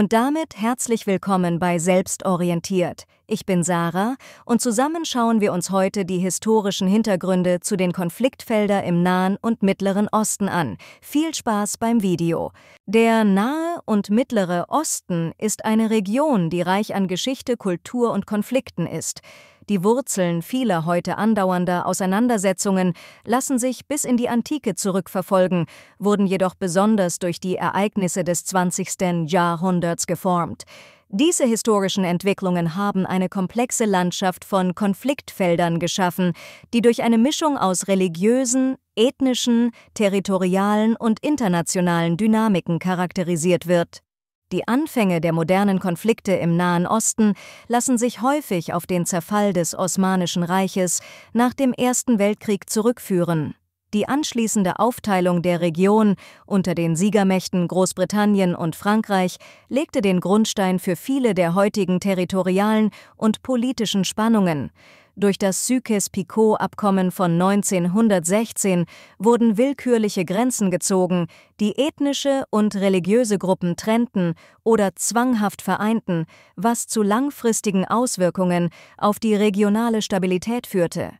Und damit herzlich willkommen bei Selbstorientiert. Ich bin Sarah und zusammen schauen wir uns heute die historischen Hintergründe zu den Konfliktfeldern im Nahen und Mittleren Osten an. Viel Spaß beim Video. Der Nahe und Mittlere Osten ist eine Region, die reich an Geschichte, Kultur und Konflikten ist. Die Wurzeln vieler heute andauernder Auseinandersetzungen lassen sich bis in die Antike zurückverfolgen, wurden jedoch besonders durch die Ereignisse des 20. Jahrhunderts geformt. Diese historischen Entwicklungen haben eine komplexe Landschaft von Konfliktfeldern geschaffen, die durch eine Mischung aus religiösen, ethnischen, territorialen und internationalen Dynamiken charakterisiert wird. Die Anfänge der modernen Konflikte im Nahen Osten lassen sich häufig auf den Zerfall des Osmanischen Reiches nach dem Ersten Weltkrieg zurückführen. Die anschließende Aufteilung der Region unter den Siegermächten Großbritannien und Frankreich legte den Grundstein für viele der heutigen territorialen und politischen Spannungen. Durch das Sykes-Picot-Abkommen von 1916 wurden willkürliche Grenzen gezogen, die ethnische und religiöse Gruppen trennten oder zwanghaft vereinten, was zu langfristigen Auswirkungen auf die regionale Stabilität führte.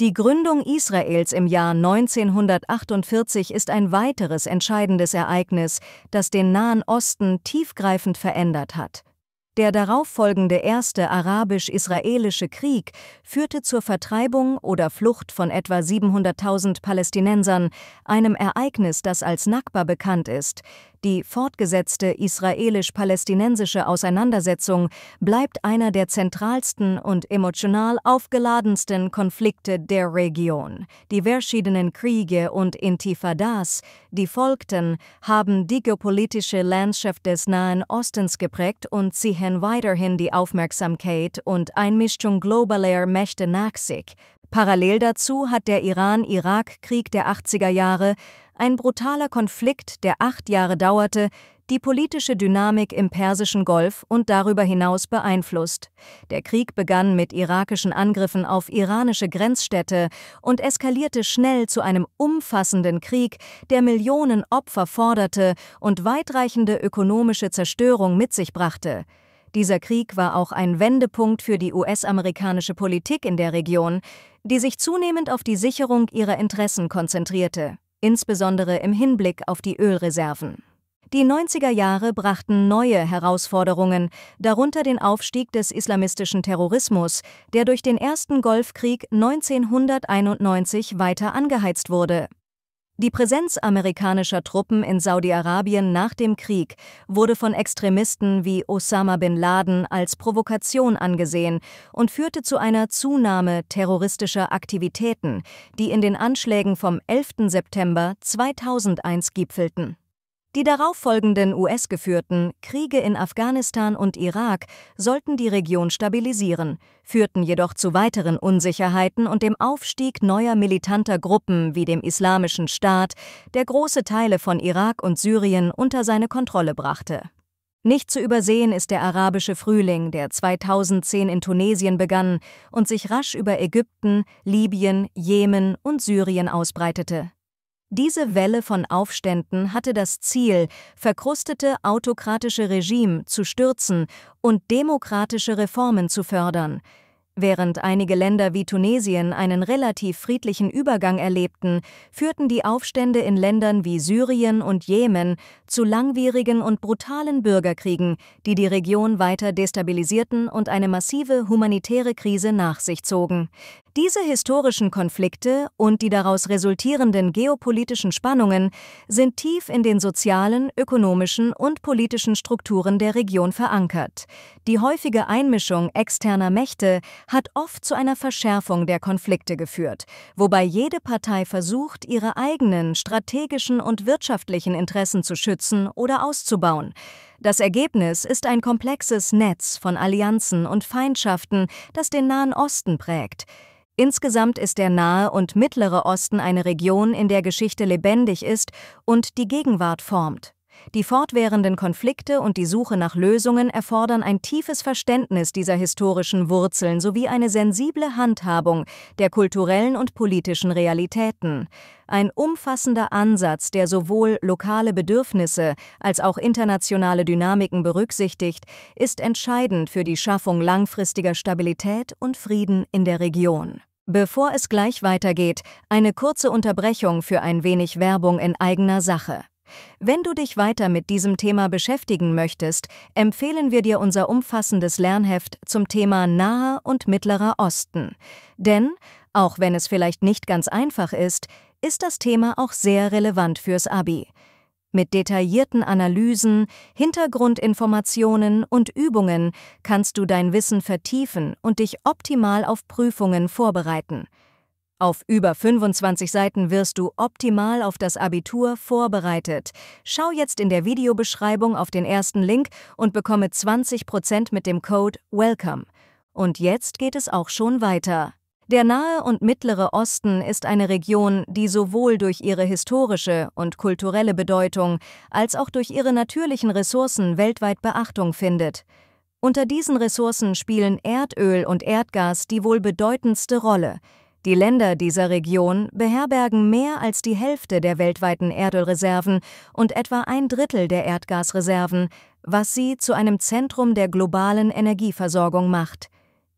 Die Gründung Israels im Jahr 1948 ist ein weiteres entscheidendes Ereignis, das den Nahen Osten tiefgreifend verändert hat. Der darauffolgende erste arabisch-israelische Krieg führte zur Vertreibung oder Flucht von etwa 700.000 Palästinensern, einem Ereignis, das als Nakba bekannt ist. Die fortgesetzte israelisch-palästinensische Auseinandersetzung bleibt einer der zentralsten und emotional aufgeladensten Konflikte der Region. Die verschiedenen Kriege und Intifadas, die folgten, haben die geopolitische Landschaft des Nahen Ostens geprägt und sie dahin weiterhin die Aufmerksamkeit und Einmischung globaler Mächte nach sich. Parallel dazu hat der Iran-Irak-Krieg der 80er Jahre, ein brutaler Konflikt, der acht Jahre dauerte, die politische Dynamik im Persischen Golf und darüber hinaus beeinflusst. Der Krieg begann mit irakischen Angriffen auf iranische Grenzstädte und eskalierte schnell zu einem umfassenden Krieg, der Millionen Opfer forderte und weitreichende ökonomische Zerstörung mit sich brachte. Dieser Krieg war auch ein Wendepunkt für die US-amerikanische Politik in der Region, die sich zunehmend auf die Sicherung ihrer Interessen konzentrierte, insbesondere im Hinblick auf die Ölreserven. Die 90er Jahre brachten neue Herausforderungen, darunter den Aufstieg des islamistischen Terrorismus, der durch den ersten Golfkrieg 1991 weiter angeheizt wurde. Die Präsenz amerikanischer Truppen in Saudi-Arabien nach dem Krieg wurde von Extremisten wie Osama bin Laden als Provokation angesehen und führte zu einer Zunahme terroristischer Aktivitäten, die in den Anschlägen vom 11. September 2001 gipfelten. Die darauffolgenden US-geführten Kriege in Afghanistan und Irak sollten die Region stabilisieren, führten jedoch zu weiteren Unsicherheiten und dem Aufstieg neuer militanter Gruppen wie dem Islamischen Staat, der große Teile von Irak und Syrien unter seine Kontrolle brachte. Nicht zu übersehen ist der arabische Frühling, der 2010 in Tunesien begann und sich rasch über Ägypten, Libyen, Jemen und Syrien ausbreitete. Diese Welle von Aufständen hatte das Ziel, verkrustete autokratische Regime zu stürzen und demokratische Reformen zu fördern. Während einige Länder wie Tunesien einen relativ friedlichen Übergang erlebten, führten die Aufstände in Ländern wie Syrien und Jemen zu langwierigen und brutalen Bürgerkriegen, die die Region weiter destabilisierten und eine massive humanitäre Krise nach sich zogen. Diese historischen Konflikte und die daraus resultierenden geopolitischen Spannungen sind tief in den sozialen, ökonomischen und politischen Strukturen der Region verankert. Die häufige Einmischung externer Mächte hat oft zu einer Verschärfung der Konflikte geführt, wobei jede Partei versucht, ihre eigenen strategischen und wirtschaftlichen Interessen zu schützen oder auszubauen. Das Ergebnis ist ein komplexes Netz von Allianzen und Feindschaften, das den Nahen Osten prägt. Insgesamt ist der Nahe und Mittlere Osten eine Region, in der Geschichte lebendig ist und die Gegenwart formt. Die fortwährenden Konflikte und die Suche nach Lösungen erfordern ein tiefes Verständnis dieser historischen Wurzeln sowie eine sensible Handhabung der kulturellen und politischen Realitäten. Ein umfassender Ansatz, der sowohl lokale Bedürfnisse als auch internationale Dynamiken berücksichtigt, ist entscheidend für die Schaffung langfristiger Stabilität und Frieden in der Region. Bevor es gleich weitergeht, eine kurze Unterbrechung für ein wenig Werbung in eigener Sache. Wenn du dich weiter mit diesem Thema beschäftigen möchtest, empfehlen wir dir unser umfassendes Lernheft zum Thema Naher und Mittlerer Osten. Denn, auch wenn es vielleicht nicht ganz einfach ist, ist das Thema auch sehr relevant fürs ABI. Mit detaillierten Analysen, Hintergrundinformationen und Übungen kannst du dein Wissen vertiefen und dich optimal auf Prüfungen vorbereiten. Auf über 25 Seiten wirst du optimal auf das Abitur vorbereitet. Schau jetzt in der Videobeschreibung auf den ersten Link und bekomme 20% mit dem Code WELCOME. Und jetzt geht es auch schon weiter. Der Nahe und Mittlere Osten ist eine Region, die sowohl durch ihre historische und kulturelle Bedeutung als auch durch ihre natürlichen Ressourcen weltweit Beachtung findet. Unter diesen Ressourcen spielen Erdöl und Erdgas die wohl bedeutendste Rolle. Die Länder dieser Region beherbergen mehr als die Hälfte der weltweiten Erdölreserven und etwa ein Drittel der Erdgasreserven, was sie zu einem Zentrum der globalen Energieversorgung macht.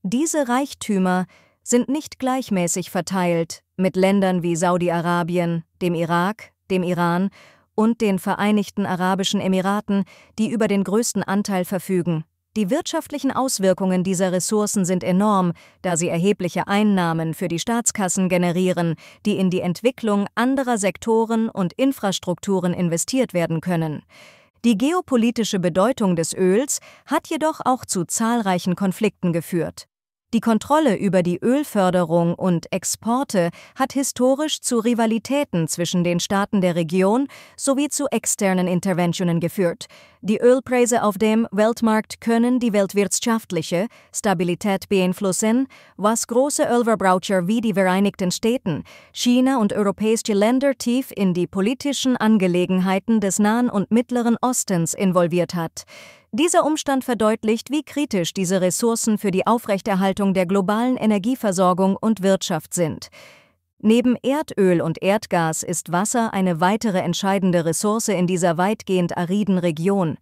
Diese Reichtümer sind nicht gleichmäßig verteilt mit Ländern wie Saudi-Arabien, dem Irak, dem Iran und den Vereinigten Arabischen Emiraten, die über den größten Anteil verfügen. Die wirtschaftlichen Auswirkungen dieser Ressourcen sind enorm, da sie erhebliche Einnahmen für die Staatskassen generieren, die in die Entwicklung anderer Sektoren und Infrastrukturen investiert werden können. Die geopolitische Bedeutung des Öls hat jedoch auch zu zahlreichen Konflikten geführt. Die Kontrolle über die Ölförderung und Exporte hat historisch zu Rivalitäten zwischen den Staaten der Region sowie zu externen Interventionen geführt. Die Ölpreise auf dem Weltmarkt können die weltwirtschaftliche Stabilität beeinflussen, was große Ölverbraucher wie die Vereinigten Staaten, China und europäische Länder tief in die politischen Angelegenheiten des Nahen und Mittleren Ostens involviert hat. Dieser Umstand verdeutlicht, wie kritisch diese Ressourcen für die Aufrechterhaltung der globalen Energieversorgung und Wirtschaft sind. Neben Erdöl und Erdgas ist Wasser eine weitere entscheidende Ressource in dieser weitgehend ariden Region.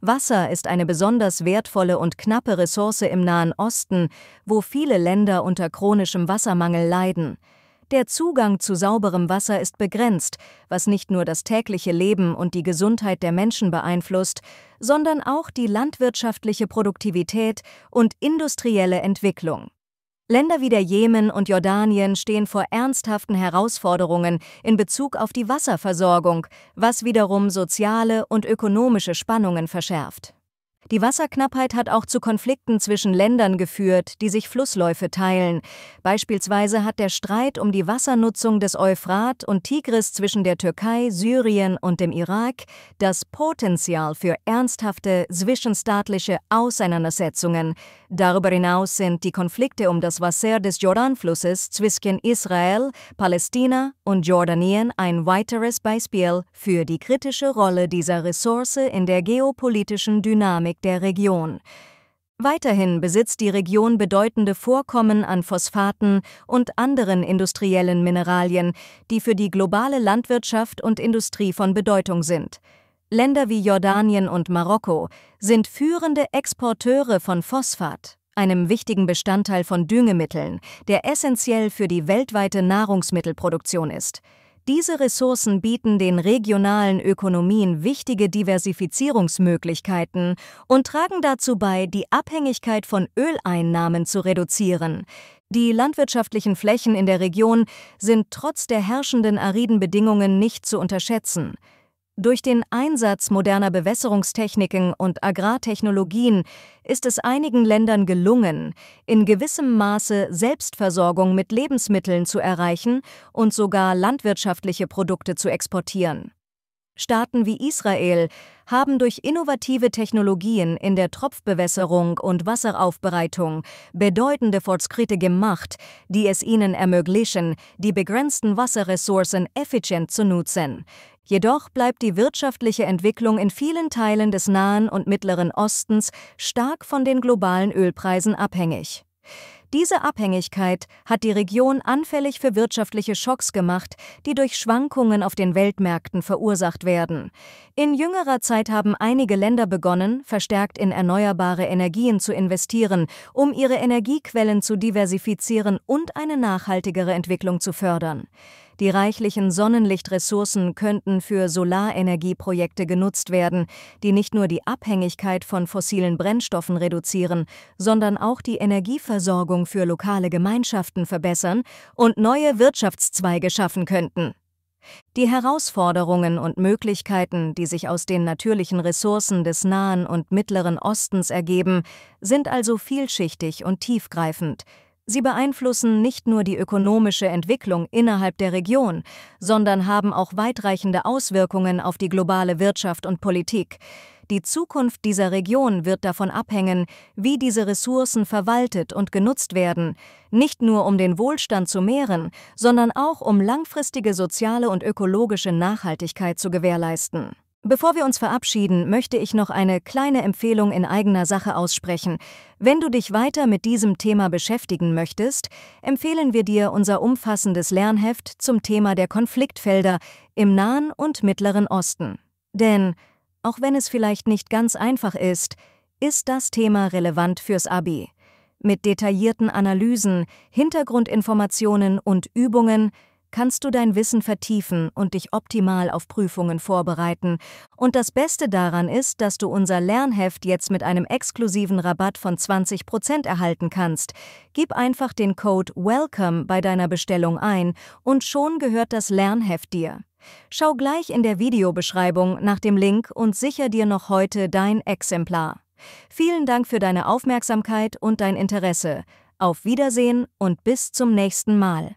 Wasser ist eine besonders wertvolle und knappe Ressource im Nahen Osten, wo viele Länder unter chronischem Wassermangel leiden. Der Zugang zu sauberem Wasser ist begrenzt, was nicht nur das tägliche Leben und die Gesundheit der Menschen beeinflusst, sondern auch die landwirtschaftliche Produktivität und industrielle Entwicklung. Länder wie der Jemen und Jordanien stehen vor ernsthaften Herausforderungen in Bezug auf die Wasserversorgung, was wiederum soziale und ökonomische Spannungen verschärft. Die Wasserknappheit hat auch zu Konflikten zwischen Ländern geführt, die sich Flussläufe teilen. Beispielsweise hat der Streit um die Wassernutzung des Euphrat und Tigris zwischen der Türkei, Syrien und dem Irak das Potenzial für ernsthafte zwischenstaatliche Auseinandersetzungen. Darüber hinaus sind die Konflikte um das Wasser des Jordanflusses zwischen Israel, Palästina und Jordanien ein weiteres Beispiel für die kritische Rolle dieser Ressource in der geopolitischen Dynamik Energiemarkt der Region. Weiterhin besitzt die Region bedeutende Vorkommen an Phosphaten und anderen industriellen Mineralien, die für die globale Landwirtschaft und Industrie von Bedeutung sind. Länder wie Jordanien und Marokko sind führende Exporteure von Phosphat, einem wichtigen Bestandteil von Düngemitteln, der essentiell für die weltweite Nahrungsmittelproduktion ist. Diese Ressourcen bieten den regionalen Ökonomien wichtige Diversifizierungsmöglichkeiten und tragen dazu bei, die Abhängigkeit von Öleinnahmen zu reduzieren. Die landwirtschaftlichen Flächen in der Region sind trotz der herrschenden ariden Bedingungen nicht zu unterschätzen. Durch den Einsatz moderner Bewässerungstechniken und Agrartechnologien ist es einigen Ländern gelungen, in gewissem Maße Selbstversorgung mit Lebensmitteln zu erreichen und sogar landwirtschaftliche Produkte zu exportieren. Staaten wie Israel haben durch innovative Technologien in der Tropfbewässerung und Wasseraufbereitung bedeutende Fortschritte gemacht, die es ihnen ermöglichen, die begrenzten Wasserressourcen effizient zu nutzen. Jedoch bleibt die wirtschaftliche Entwicklung in vielen Teilen des Nahen und Mittleren Ostens stark von den globalen Ölpreisen abhängig. Diese Abhängigkeit hat die Region anfällig für wirtschaftliche Schocks gemacht, die durch Schwankungen auf den Weltmärkten verursacht werden. In jüngerer Zeit haben einige Länder begonnen, verstärkt in erneuerbare Energien zu investieren, um ihre Energiequellen zu diversifizieren und eine nachhaltigere Entwicklung zu fördern. Die reichlichen Sonnenlichtressourcen könnten für Solarenergieprojekte genutzt werden, die nicht nur die Abhängigkeit von fossilen Brennstoffen reduzieren, sondern auch die Energieversorgung für lokale Gemeinschaften verbessern und neue Wirtschaftszweige schaffen könnten. Die Herausforderungen und Möglichkeiten, die sich aus den natürlichen Ressourcen des Nahen und Mittleren Ostens ergeben, sind also vielschichtig und tiefgreifend. Sie beeinflussen nicht nur die ökonomische Entwicklung innerhalb der Region, sondern haben auch weitreichende Auswirkungen auf die globale Wirtschaft und Politik. Die Zukunft dieser Region wird davon abhängen, wie diese Ressourcen verwaltet und genutzt werden, nicht nur um den Wohlstand zu mehren, sondern auch um langfristige soziale und ökologische Nachhaltigkeit zu gewährleisten. Bevor wir uns verabschieden, möchte ich noch eine kleine Empfehlung in eigener Sache aussprechen. Wenn du dich weiter mit diesem Thema beschäftigen möchtest, empfehlen wir dir unser umfassendes Lernheft zum Thema der Konfliktfelder im Nahen und Mittleren Osten. Denn, auch wenn es vielleicht nicht ganz einfach ist, ist das Thema relevant fürs ABI. Mit detaillierten Analysen, Hintergrundinformationen und Übungen kannst du dein Wissen vertiefen und dich optimal auf Prüfungen vorbereiten. Und das Beste daran ist, dass du unser Lernheft jetzt mit einem exklusiven Rabatt von 20% erhalten kannst. Gib einfach den Code WELCOME bei deiner Bestellung ein und schon gehört das Lernheft dir. Schau gleich in der Videobeschreibung nach dem Link und sicher dir noch heute dein Exemplar. Vielen Dank für deine Aufmerksamkeit und dein Interesse. Auf Wiedersehen und bis zum nächsten Mal.